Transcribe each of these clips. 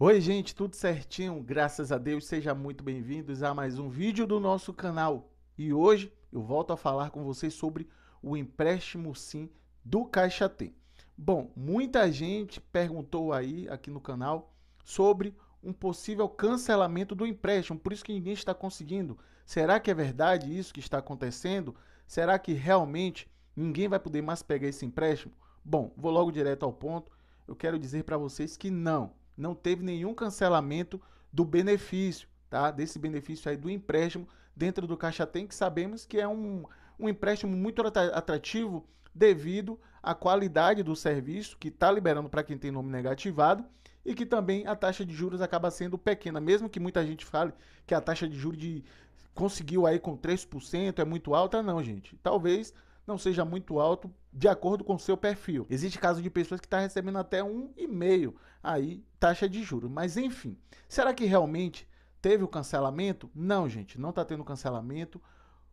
Oi, gente, tudo certinho? Graças a Deus, sejam muito bem-vindos a mais um vídeo do nosso canal. E hoje eu volto a falar com vocês sobre o empréstimo sim do Caixa Tem. Bom, muita gente perguntou aí aqui no canal sobre um possível cancelamento do empréstimo, por isso que ninguém está conseguindo. Será que é verdade isso que está acontecendo? Será que realmente ninguém vai poder mais pegar esse empréstimo? Bom, vou logo direto ao ponto. Eu quero dizer para vocês que não não teve nenhum cancelamento do benefício, tá? Desse benefício aí do empréstimo dentro do Caixa Tem, que sabemos que é um, um empréstimo muito atrativo devido à qualidade do serviço que está liberando para quem tem nome negativado e que também a taxa de juros acaba sendo pequena, mesmo que muita gente fale que a taxa de juros de, conseguiu aí com 3% é muito alta, não, gente. Talvez não seja muito alto de acordo com o seu perfil. Existe caso de pessoas que estão tá recebendo até um e meio aí taxa de juros. Mas enfim, será que realmente teve o cancelamento? Não, gente, não está tendo cancelamento.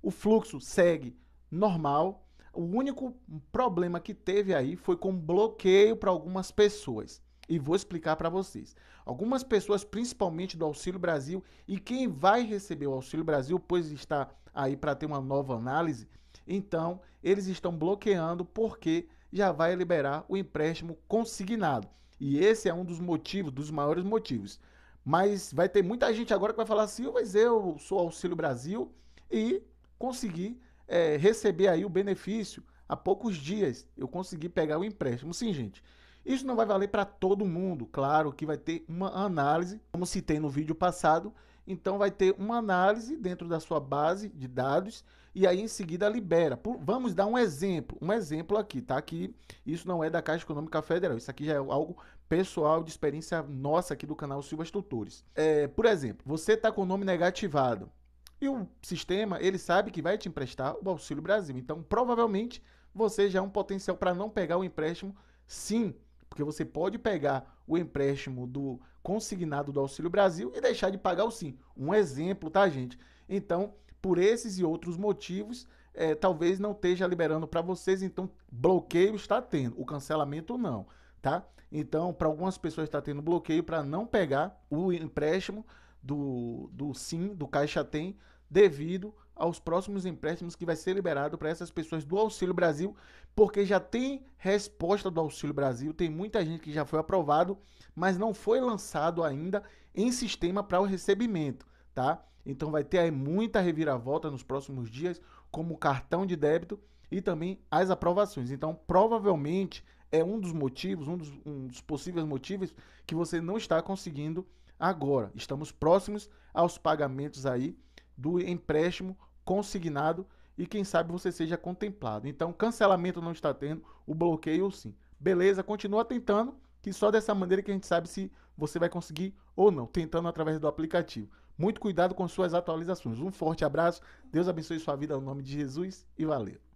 O fluxo segue normal. O único problema que teve aí foi com bloqueio para algumas pessoas. E vou explicar para vocês. Algumas pessoas, principalmente do Auxílio Brasil, e quem vai receber o Auxílio Brasil, pois está aí para ter uma nova análise, então, eles estão bloqueando porque já vai liberar o empréstimo consignado. E esse é um dos motivos, dos maiores motivos. Mas vai ter muita gente agora que vai falar assim, mas eu sou Auxílio Brasil e consegui é, receber aí o benefício há poucos dias. Eu consegui pegar o empréstimo. Sim, gente. Isso não vai valer para todo mundo. Claro que vai ter uma análise, como citei no vídeo passado, então vai ter uma análise dentro da sua base de dados e aí em seguida libera. Vamos dar um exemplo, um exemplo aqui, tá? Que isso não é da Caixa Econômica Federal, isso aqui já é algo pessoal de experiência nossa aqui do canal Silvas Tutores. É, por exemplo, você está com o nome negativado e o sistema ele sabe que vai te emprestar o Auxílio Brasil. Então provavelmente você já é um potencial para não pegar o empréstimo, sim. Porque você pode pegar o empréstimo do consignado do Auxílio Brasil e deixar de pagar o sim. Um exemplo, tá, gente? Então, por esses e outros motivos, é, talvez não esteja liberando para vocês, então bloqueio está tendo, o cancelamento não, tá? Então, para algumas pessoas está tendo bloqueio para não pegar o empréstimo do, do SIM, do Caixa Tem, devido aos próximos empréstimos que vai ser liberado para essas pessoas do Auxílio Brasil, porque já tem resposta do Auxílio Brasil, tem muita gente que já foi aprovado, mas não foi lançado ainda em sistema para o recebimento, tá? Então vai ter aí muita reviravolta nos próximos dias, como cartão de débito e também as aprovações. Então, provavelmente é um dos motivos, um dos, um dos possíveis motivos que você não está conseguindo agora. Estamos próximos aos pagamentos aí do empréstimo consignado e quem sabe você seja contemplado. Então, cancelamento não está tendo, o bloqueio sim. Beleza, continua tentando, que só dessa maneira que a gente sabe se você vai conseguir ou não, tentando através do aplicativo. Muito cuidado com suas atualizações. Um forte abraço, Deus abençoe sua vida no nome de Jesus e valeu.